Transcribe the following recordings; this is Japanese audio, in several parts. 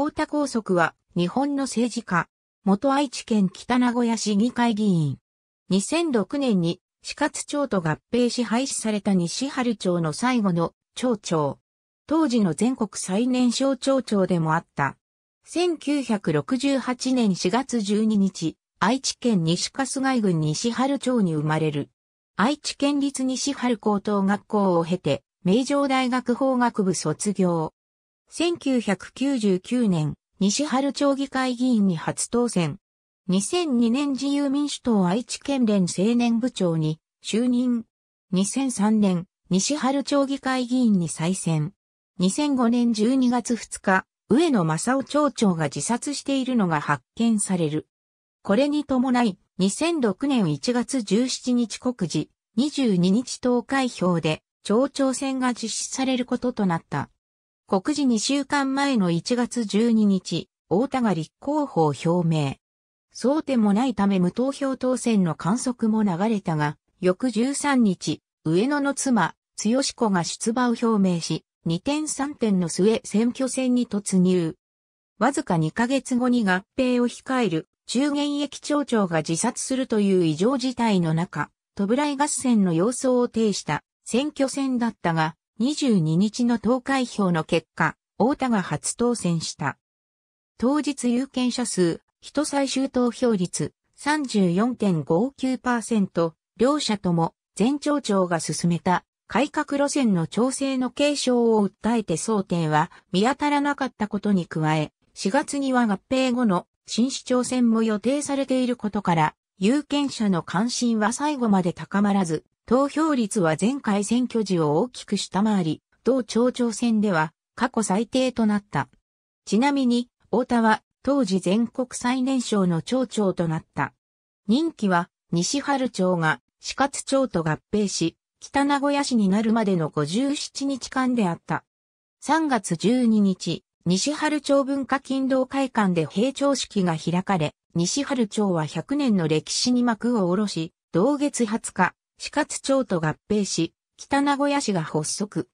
太田高速は日本の政治家、元愛知県北名古屋市議会議員。2006年に市活町と合併し廃止された西春町の最後の町長。当時の全国最年少町長でもあった。1968年4月12日、愛知県西春日郡西春町に生まれる。愛知県立西春高等学校を経て、名城大学法学部卒業。1999年、西春町議会議員に初当選。2002年自由民主党愛知県連青年部長に就任。2003年、西春町議会議員に再選。2005年12月2日、上野正夫町長が自殺しているのが発見される。これに伴い、2006年1月17日告示、22日投開票で町長選が実施されることとなった。告示2週間前の1月12日、大田が立候補を表明。そうでもないため無投票当選の観測も流れたが、翌13日、上野の妻、強子が出馬を表明し、2点3点の末選挙戦に突入。わずか2ヶ月後に合併を控える中原駅町長が自殺するという異常事態の中、トぶらい合戦の様相を呈した選挙戦だったが、22日の投開票の結果、大田が初当選した。当日有権者数、人最終投票率34.59%、両者とも前町長が進めた改革路線の調整の継承を訴えて争点は見当たらなかったことに加え、4月には合併後の新市長選も予定されていることから、有権者の関心は最後まで高まらず、投票率は前回選挙時を大きく下回り、同町長選では過去最低となった。ちなみに、太田は当時全国最年少の町長となった。任期は西春町が四活町と合併し、北名古屋市になるまでの57日間であった。3月12日、西春町文化勤労会館で閉庁式が開かれ、西春町は100年の歴史に幕を下ろし、同月20日、死活町と合併し、北名古屋市が発足。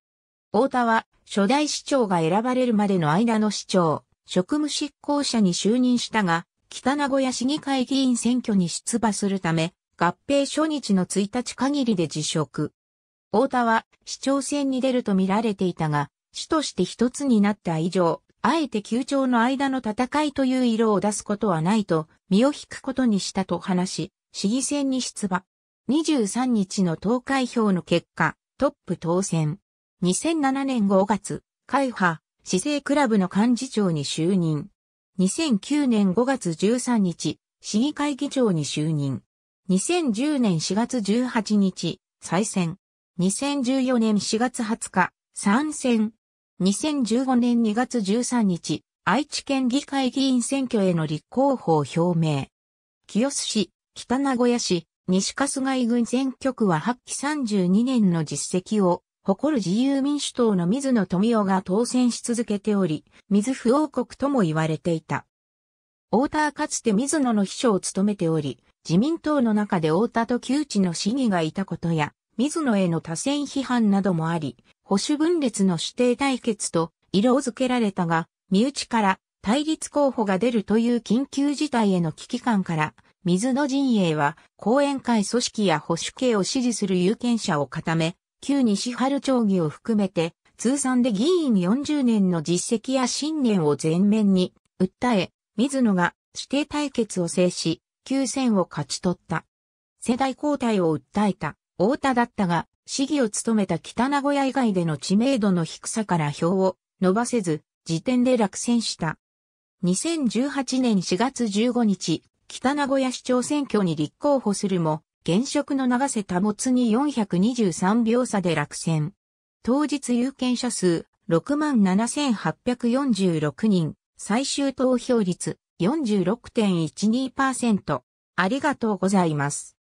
太田は、初代市長が選ばれるまでの間の市長、職務執行者に就任したが、北名古屋市議会議員選挙に出馬するため、合併初日の1日限りで辞職。太田は市長選に出ると見られていたが、市として一つになった以上、あえて球長の間の戦いという色を出すことはないと、身を引くことにしたと話し、市議選に出馬。23日の投開票の結果、トップ当選。2007年5月、会派、市政クラブの幹事長に就任。2009年5月13日、市議会議長に就任。2010年4月18日、再選。2014年4月20日、参選。2015年2月13日、愛知県議会議員選挙への立候補を表明。清須市、北名古屋市、西春日井郡選挙区は発揮32年の実績を誇る自由民主党の水野富夫が当選し続けており、水不王国とも言われていた。太田はかつて水野の秘書を務めており、自民党の中で太田と旧知の市議がいたことや、水野への多選批判などもあり、保守分裂の指定対決と色付けられたが、身内から対立候補が出るという緊急事態への危機感から、水野陣営は、後援会組織や保守系を支持する有権者を固め、旧西春町議を含めて、通算で議員40年の実績や信念を前面に訴え、水野が指定対決を制し、旧選を勝ち取った。世代交代を訴えた、太田だったが、市議を務めた北名古屋以外での知名度の低さから票を伸ばせず、時点で落選した。2018年4月15日、北名古屋市長選挙に立候補するも、現職の長瀬保に423秒差で落選。当日有権者数67,846人、最終投票率46.12%。ありがとうございます。